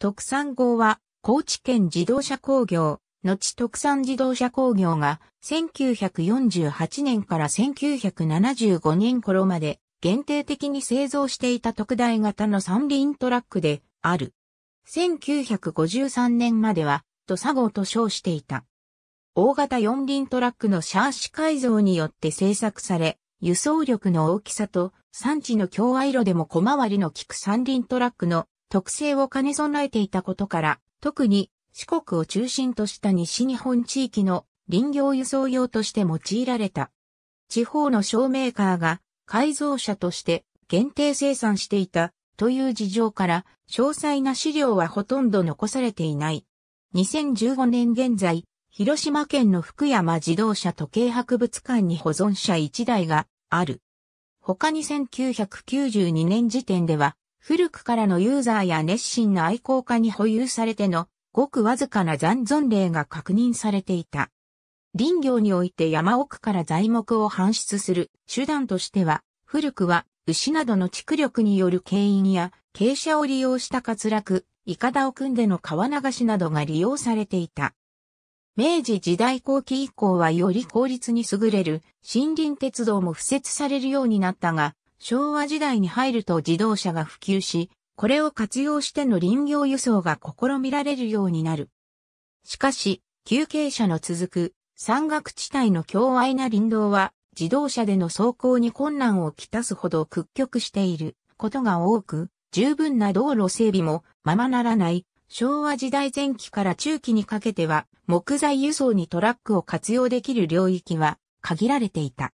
特産号は、高知県自動車工業、後特産自動車工業が、1948年から1975年頃まで、限定的に製造していた特大型の三輪トラックで、ある。1953年までは、土佐号と称していた。大型四輪トラックのシャーシ改造によって製作され、輸送力の大きさと産地の強愛路でも小回りの効く三輪トラックの特性を兼ね備えていたことから、特に四国を中心とした西日本地域の林業輸送用として用いられた。地方の小メーカーが改造車として限定生産していたという事情から詳細な資料はほとんど残されていない。2015年現在、広島県の福山自動車時計博物館に保存車1台がある。他に1992年時点では古くからのユーザーや熱心な愛好家に保有されてのごくわずかな残存例が確認されていた。林業において山奥から材木を搬出する手段としては、古くは牛などの蓄力による牽引や傾斜を利用した滑落、イカダを組んでの川流しなどが利用されていた。明治時代後期以降はより効率に優れる森林鉄道も敷設されるようになったが、昭和時代に入ると自動車が普及し、これを活用しての林業輸送が試みられるようになる。しかし、休憩車の続く山岳地帯の強隘な林道は自動車での走行に困難をきたすほど屈曲していることが多く、十分な道路整備もままならない昭和時代前期から中期にかけては木材輸送にトラックを活用できる領域は限られていた。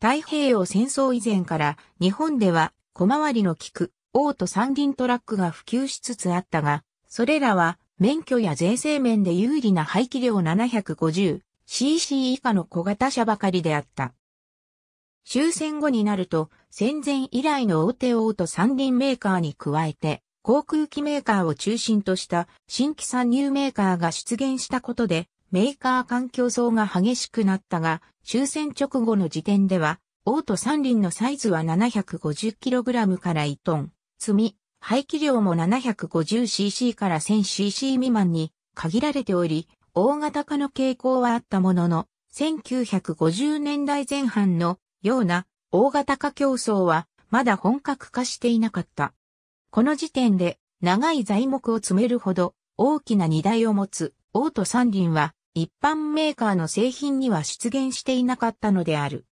太平洋戦争以前から日本では小回りの利くオート三輪トラックが普及しつつあったが、それらは免許や税制面で有利な排気量 750cc 以下の小型車ばかりであった。終戦後になると戦前以来の大手オート三輪メーカーに加えて航空機メーカーを中心とした新規参入メーカーが出現したことでメーカー環境層が激しくなったが、終戦直後の時点では、オート三輪のサイズは 750kg から1トン、積み、排気量も 750cc から 1000cc 未満に限られており、大型化の傾向はあったものの、1950年代前半のような大型化競争はまだ本格化していなかった。この時点で長い材木を積めるほど大きな荷台を持つオート三輪は一般メーカーの製品には出現していなかったのである。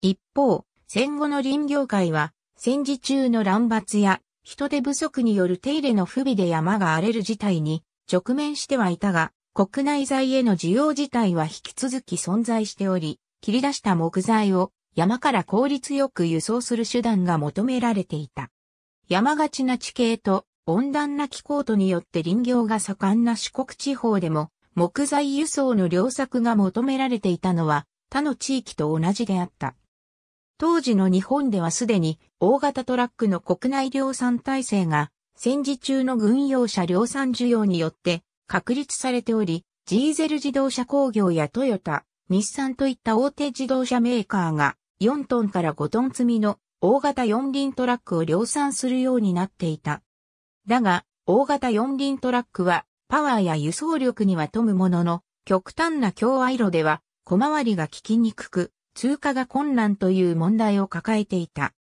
一方、戦後の林業界は、戦時中の乱伐や人手不足による手入れの不備で山が荒れる事態に直面してはいたが、国内材への需要自体は引き続き存在しており、切り出した木材を山から効率よく輸送する手段が求められていた。山がちな地形と温暖な気候とによって林業が盛んな四国地方でも木材輸送の良作が求められていたのは他の地域と同じであった。当時の日本ではすでに大型トラックの国内量産体制が戦時中の軍用車量産需要によって確立されており、ジーゼル自動車工業やトヨタ、日産といった大手自動車メーカーが4トンから5トン積みの大型四輪トラックを量産するようになっていた。だが、大型四輪トラックはパワーや輸送力には富むものの、極端な強愛路では小回りが効きにくく、通過が困難という問題を抱えていた。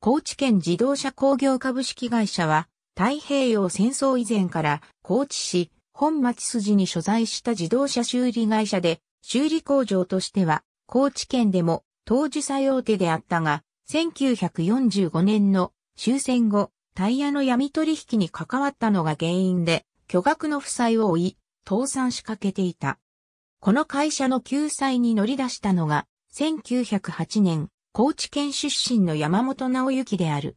高知県自動車工業株式会社は、太平洋戦争以前から高知市本町筋に所在した自動車修理会社で、修理工場としては高知県でも当時最大手であったが、1945年の終戦後、タイヤの闇取引に関わったのが原因で、巨額の負債を負い、倒産しかけていた。この会社の救済に乗り出したのが、1908年、高知県出身の山本直之である。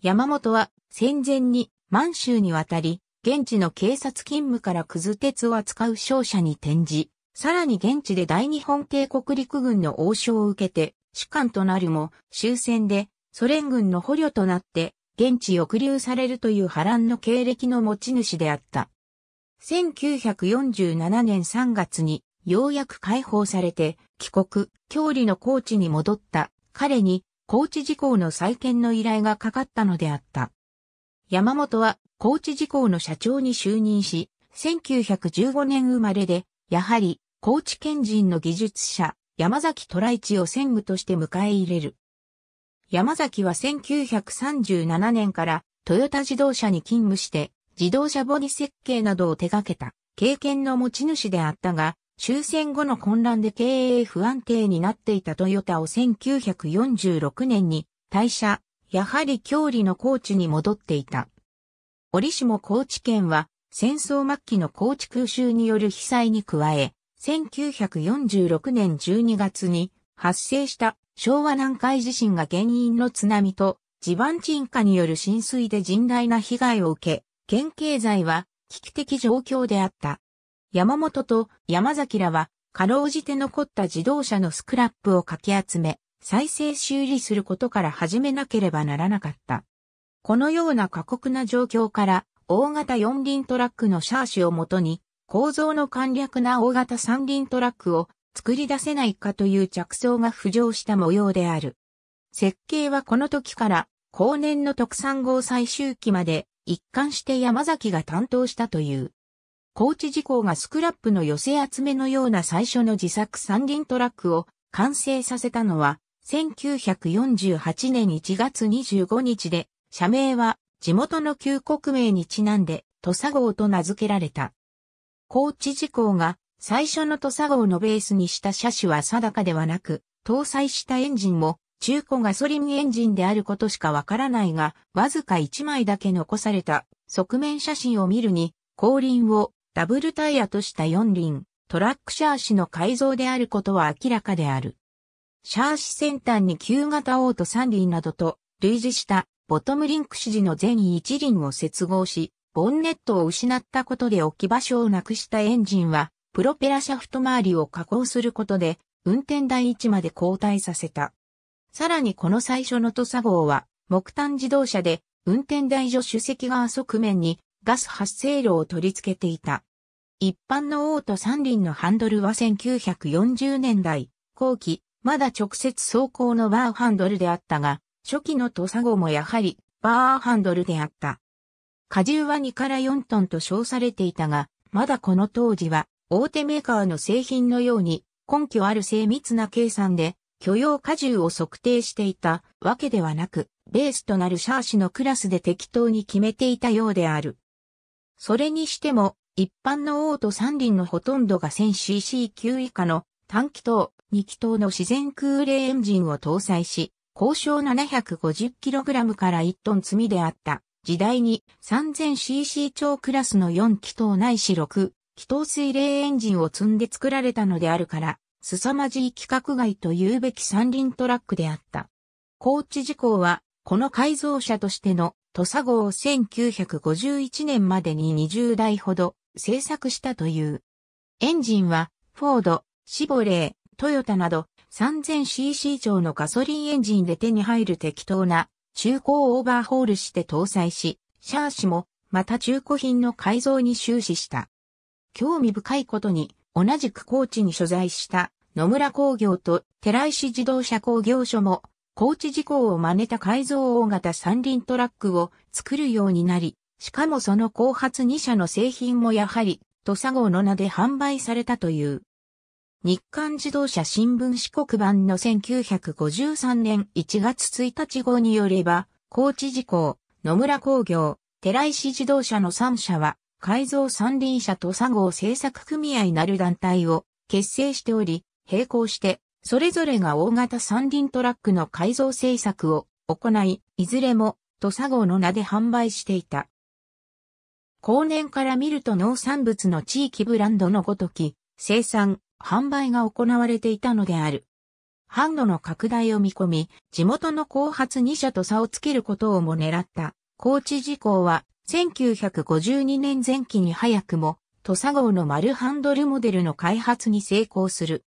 山本は戦前に満州に渡り、現地の警察勤務からくず鉄を扱う商社に転じ、さらに現地で大日本帝国陸軍の王将を受けて、士官となるも終戦でソ連軍の捕虜となって現地抑留されるという波乱の経歴の持ち主であった。1947年3月にようやく解放されて帰国、郷里の高知に戻った彼に高知事項の再建の依頼がかかったのであった。山本は高知事項の社長に就任し、1915年生まれで、やはり高知県人の技術者、山崎虎一を専務として迎え入れる。山崎は1937年からトヨタ自動車に勤務して自動車ボディ設計などを手掛けた経験の持ち主であったが、終戦後の混乱で経営不安定になっていたトヨタを1946年に退社、やはり郷里の高知に戻っていた。折しも高知県は戦争末期の高知空襲による被災に加え、1946年12月に発生した昭和南海地震が原因の津波と地盤沈下による浸水で甚大な被害を受け、県経済は危機的状況であった。山本と山崎らは、かろうじて残った自動車のスクラップをかき集め、再生修理することから始めなければならなかった。このような過酷な状況から、大型四輪トラックのシャーシをもとに、構造の簡略な大型三輪トラックを作り出せないかという着想が浮上した模様である。設計はこの時から後年の特産号最終期まで一貫して山崎が担当したという。高知事項がスクラップの寄せ集めのような最初の自作三輪トラックを完成させたのは1948年1月25日で、社名は地元の旧国名にちなんで土佐号と名付けられた。高知事項が最初の土佐号のベースにした車種は定かではなく、搭載したエンジンも中古ガソリンエンジンであることしかわからないが、わずか1枚だけ残された側面写真を見るに、後輪をダブルタイヤとした4輪、トラックシャーシの改造であることは明らかである。シャーシ先端に旧型オート3輪などと類似したボトムリンク指示の全1輪を接合し、ボンネットを失ったことで置き場所をなくしたエンジンはプロペラシャフト周りを加工することで、運転台位置まで後退させた。さらにこの最初の土佐号は、木炭自動車で、運転台助手席側側面にガス発生炉を取り付けていた。一般のオート三輪のハンドルは1940年代後期、まだ直接走行のバーハンドルであったが、初期の土佐号もやはりバーハンドルであった。荷重は2から4トンと称されていたが、まだこの当時は大手メーカーの製品のように根拠ある精密な計算で許容荷重を測定していたわけではなく、ベースとなるシャーシのクラスで適当に決めていたようである。それにしても、一般のオート三輪のほとんどが 1000cc 級以下の単気筒、2気筒の自然空冷エンジンを搭載し、高渉 750kg から1トン積みであった時代に 3000cc 超クラスの4気筒ないし6気筒水冷エンジンを積んで作られたのであるから、凄まじい規格外と言うべき三輪トラックであった。高知事項は、この改造車としての土佐号を1951年までに20台ほど製作したという。エンジンは、フォード、シボレー、トヨタなど 3000cc 以上のガソリンエンジンで手に入る適当な中古をオーバーホールして搭載し、シャーシもまた中古品の改造に終始した。興味深いことに、同じく高知に所在した野村工業と寺石自動車工業所も、高知事項を真似た改造大型三輪トラックを作るようになり、しかもその後発2社の製品もやはり、土佐号の名で販売されたという。日刊自動車新聞四国版の1953年1月1日号によれば、高知事項、野村工業、寺石自動車の3社は、改造三輪車と佐合製作組合なる団体を結成しており、並行して、それぞれが大型三輪トラックの改造製作を行い、いずれも、土佐号の名で販売していた。後年から見ると農産物の地域ブランドのごとき、生産、販売が行われていたのである。販路の拡大を見込み、地元の後発2社と差をつけることをも狙った、高知事項は1952年前期に早くも、土佐号の丸ハンドルモデルの開発に成功する。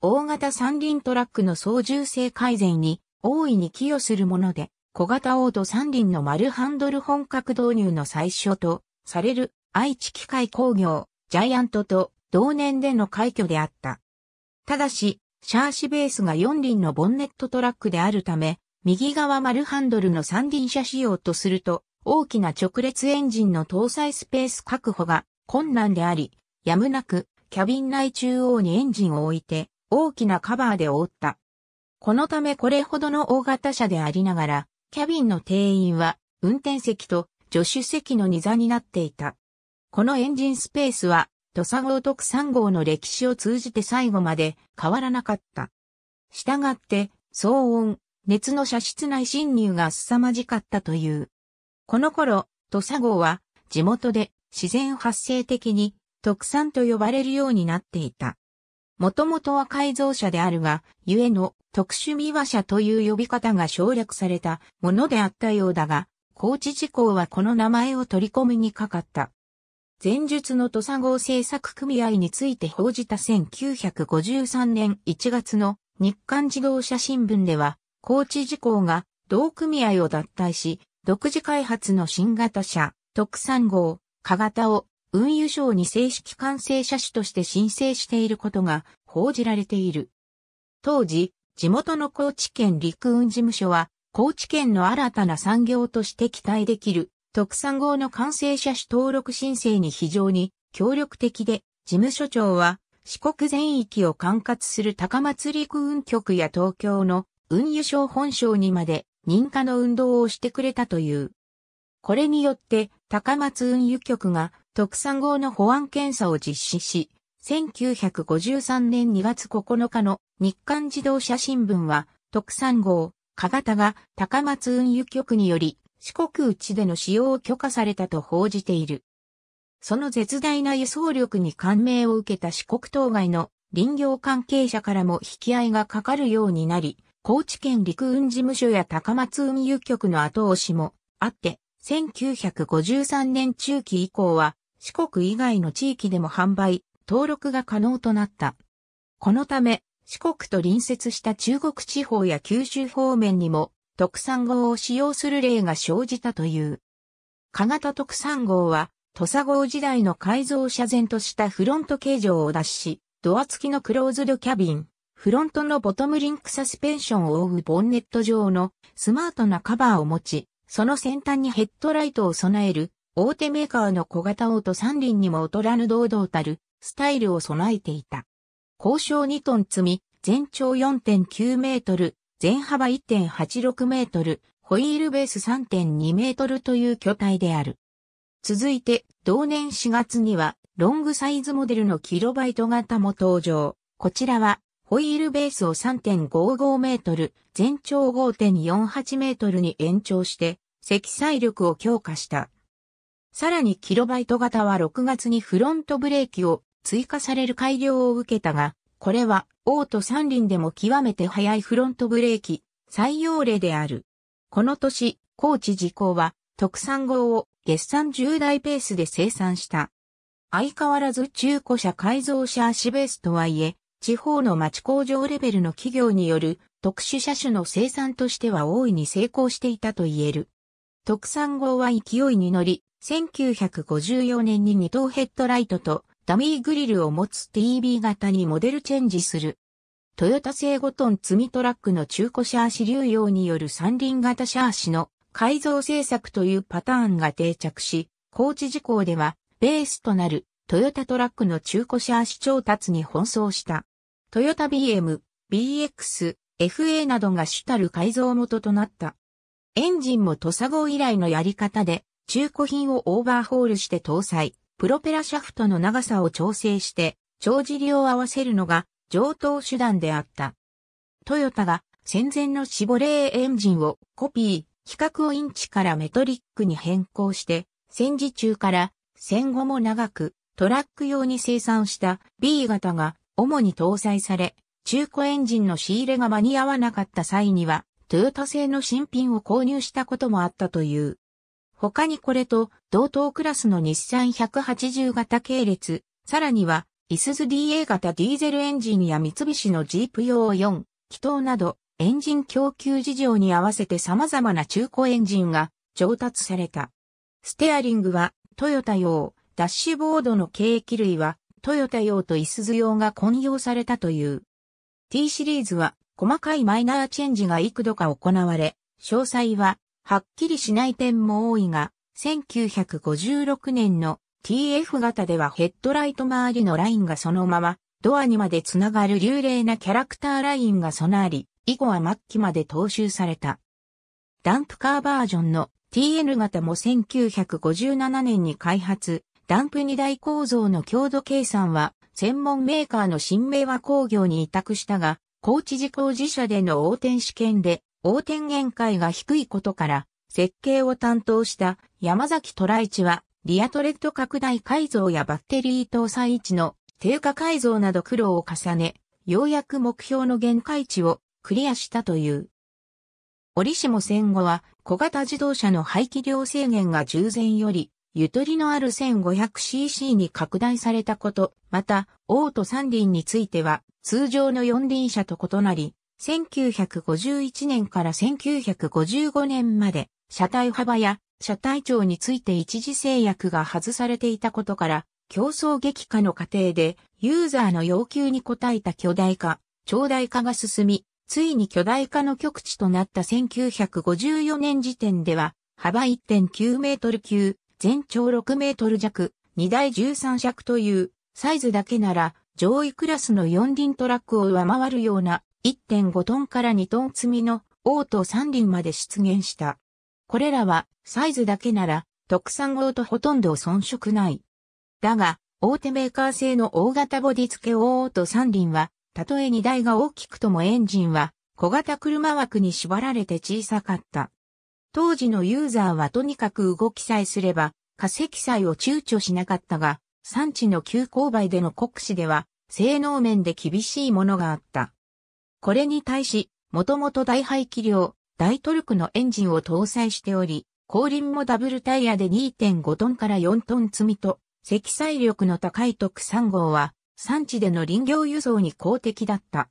大型三輪トラックの操縦性改善に大いに寄与するもので、小型オート三輪の丸ハンドル本格導入の最初とされる愛知機械工業、ジャイアントと同年での快挙であった。ただし、シャーシベースが4輪のボンネットトラックであるため、右側丸ハンドルの三輪車仕様とすると、大きな直列エンジンの搭載スペース確保が困難であり、やむなくキャビン内中央にエンジンを置いて大きなカバーで覆った。このためこれほどの大型車でありながら、キャビンの定員は運転席と助手席の荷座になっていた。このエンジンスペースは、土佐号特3号の歴史を通じて最後まで変わらなかった。したがって、騒音、熱の射出内侵入が凄まじかったという。この頃、土佐号は地元で自然発生的に特産と呼ばれるようになっていた。もともとは改造車であるが、ゆえの特殊三輪車という呼び方が省略されたものであったようだが、高知事項はこの名前を取り込みにかかった。前述の土佐号制作組合について報じた1953年1月の日刊自動車新聞では、高知事項が同組合を脱退し、独自開発の新型車、特産号、加型を運輸省に正式完成車種として申請していることが報じられている。当時、地元の高知県陸運事務所は、高知県の新たな産業として期待できる特産号の完成車種登録申請に非常に協力的で、事務所長は四国全域を管轄する高松陸運局や東京の運輸省本省にまで認可の運動をしてくれたという。これによって高松運輸局が特産号の保安検査を実施し、1953年2月9日の日刊自動車新聞は特産号、加田が高松運輸局により四国内での使用を許可されたと報じている。その絶大な輸送力に感銘を受けた四国当該の林業関係者からも引き合いがかかるようになり、高知県陸運事務所や高松運輸局の後押しもあって、1953年中期以降は四国以外の地域でも販売、登録が可能となった。このため、四国と隣接した中国地方や九州方面にも特産号を使用する例が生じたという。加型特産号は、土佐号時代の改造車前としたフロント形状を脱し、ドア付きのクローズドキャビン、フロントのボトムリンクサスペンションを覆うボンネット状のスマートなカバーを持ち、その先端にヘッドライトを備える大手メーカーの小型オート三輪にも劣らぬ堂々たるスタイルを備えていた。交渉2トン積み、全長4.9メートル、全幅1.86メートル、ホイールベース3.2メートルという巨体である。続いて、同年4月には、ロングサイズモデルのキロバイト型も登場。こちらは、ホイールベースを3.55メートル、全長5.48メートルに延長して、積載力を強化した。さらにキロバイト型は6月にフロントブレーキを追加される改良を受けたが、これは、オート三輪でも極めて速いフロントブレーキ、採用例である。この年、高知事項は、特産号を月産10台ペースで生産した。相変わらず中古車改造車足ベースとはいえ、地方の町工場レベルの企業による特殊車種の生産としては大いに成功していたと言える。特産号は勢いに乗り、1954年に2等ヘッドライトとダミーグリルを持つ TB 型にモデルチェンジする。トヨタ製5トン積みトラックの中古車足流用による三輪型車足の改造製作というパターンが定着し、高知事項ではベースとなるトヨタトラックの中古車足調達に奔走した。トヨタ BM、BX、FA などが主たる改造元となった。エンジンも土佐号以来のやり方で、中古品をオーバーホールして搭載、プロペラシャフトの長さを調整して、帳尻を合わせるのが上等手段であった。トヨタが戦前のシボレーエンジンをコピー、比較をインチからメトリックに変更して、戦時中から戦後も長くトラック用に生産した B 型が主に搭載され、中古エンジンの仕入れが間に合わなかった際には、トヨタ製の新品を購入したこともあったという。他にこれと同等クラスの日産180型系列、さらには、イスズ DA 型ディーゼルエンジンや三菱のジープ用4、気筒など、エンジン供給事情に合わせて様々な中古エンジンが調達された。ステアリングはトヨタ用、ダッシュボードの営機類はトヨタ用とイスズ用が混用されたという。T シリーズは細かいマイナーチェンジが幾度か行われ、詳細ははっきりしない点も多いが、1956年の TF 型ではヘッドライト周りのラインがそのまま、ドアにまでつながる流麗なキャラクターラインが備わり、以後は末期まで踏襲された。ダンプカーバージョンの TN 型も1957年に開発、ダンプ2台構造の強度計算は、専門メーカーの新名和工業に委託したが、高知事故自社での横転試験で、横転限界が低いことから、設計を担当した山崎虎一は、リアトレッド拡大改造やバッテリー搭載位置の低下改造など苦労を重ね、ようやく目標の限界値をクリアしたという。折しも戦後は小型自動車の排気量制限が従前よりゆとりのある 1500cc に拡大されたこと、また、オート3輪については、通常の4輪車と異なり、1951年から1955年まで、車体幅や車体長について一時制約が外されていたことから、競争激化の過程で、ユーザーの要求に応えた巨大化、長大化が進み、ついに巨大化の極地となった1954年時点では、幅1.9メートル級、全長6メートル弱、二台13尺というサイズだけなら上位クラスの4輪トラックを上回るような1.5トンから2トン積みのオート3輪まで出現した。これらはサイズだけなら特産オートほとんど遜色ない。だが、大手メーカー製の大型ボディ付けオート3輪は、たとえ荷台が大きくともエンジンは小型車枠に縛られて小さかった。当時のユーザーはとにかく動きさえすれば、化石祭を躊躇しなかったが、産地の急勾配での国試では、性能面で厳しいものがあった。これに対し、もともと大排気量、大トルクのエンジンを搭載しており、後輪もダブルタイヤで2.5トンから4トン積みと、積載力の高い特3号は、産地での林業輸送に好適だった。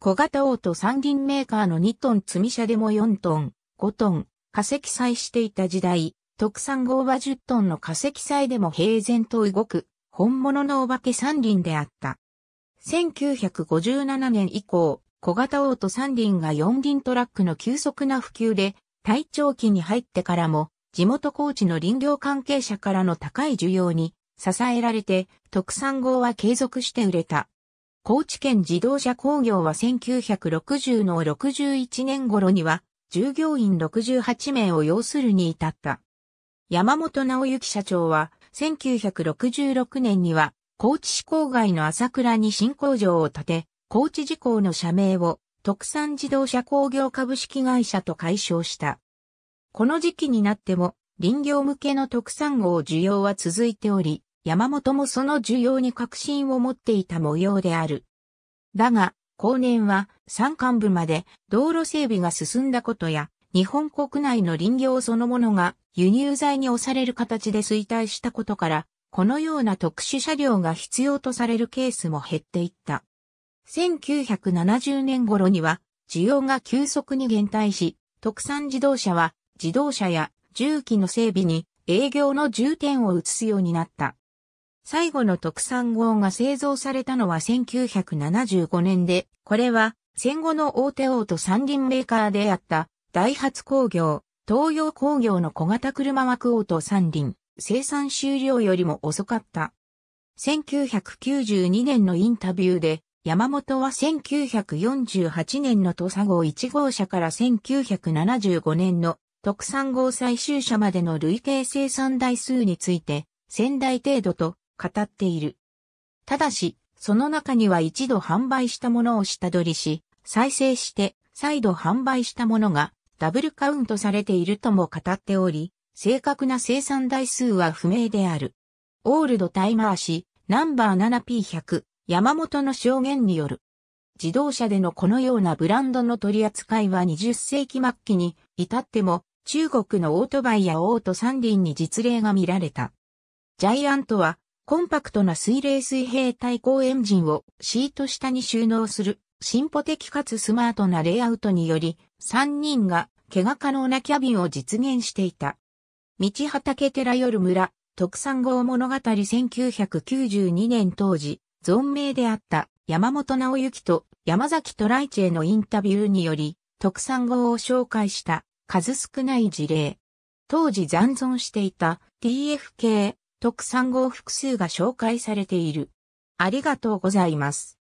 小型オート三輪メーカーの2トン積み車でも4トン、5トン、化石祭していた時代、特産号は10トンの化石祭でも平然と動く、本物のお化け三輪であった。1957年以降、小型オート三輪が四輪トラックの急速な普及で、体調期に入ってからも、地元高知の林業関係者からの高い需要に支えられて、特産号は継続して売れた。高知県自動車工業は1960の61年頃には、従業員68名を要するに至った。山本直之社長は、1966年には、高知市郊外の朝倉に新工場を建て、高知事項の社名を、特産自動車工業株式会社と解消した。この時期になっても、林業向けの特産号需要は続いており、山本もその需要に確信を持っていた模様である。だが、後年は山間部まで道路整備が進んだことや、日本国内の林業そのものが輸入材に押される形で衰退したことから、このような特殊車両が必要とされるケースも減っていった。1970年頃には需要が急速に減退し、特産自動車は自動車や重機の整備に営業の重点を移すようになった。最後の特産号が製造されたのは1975年で、これは戦後の大手王と三輪メーカーであった、ダイハツ工業、東洋工業の小型車枠王と三輪、生産終了よりも遅かった。1992年のインタビューで、山本は1948年の土佐号1号車から1975年の特産号最終車までの累計生産台数について、仙台程度と語っている。ただし、その中には一度販売したものを下取りし、再生して再度販売したものがダブルカウントされているとも語っており、正確な生産台数は不明である。オールドタイマー氏、ナンバー 7P100、山本の証言による。自動車でのこのようなブランドの取り扱いは20世紀末期に至っても中国のオートバイやオート三輪に実例が見られた。ジャイアントはコンパクトな水冷水平対向エンジンをシート下に収納する進歩的かつスマートなレイアウトにより、3人が怪我可能なキャビンを実現していた。道畑寺夜村、特産号物語1992年当時、存命であった山本直之と山崎トライチへのインタビューにより、特産号を紹介した数少ない事例。当時残存していた TFK 特産号複数が紹介されている。ありがとうございます。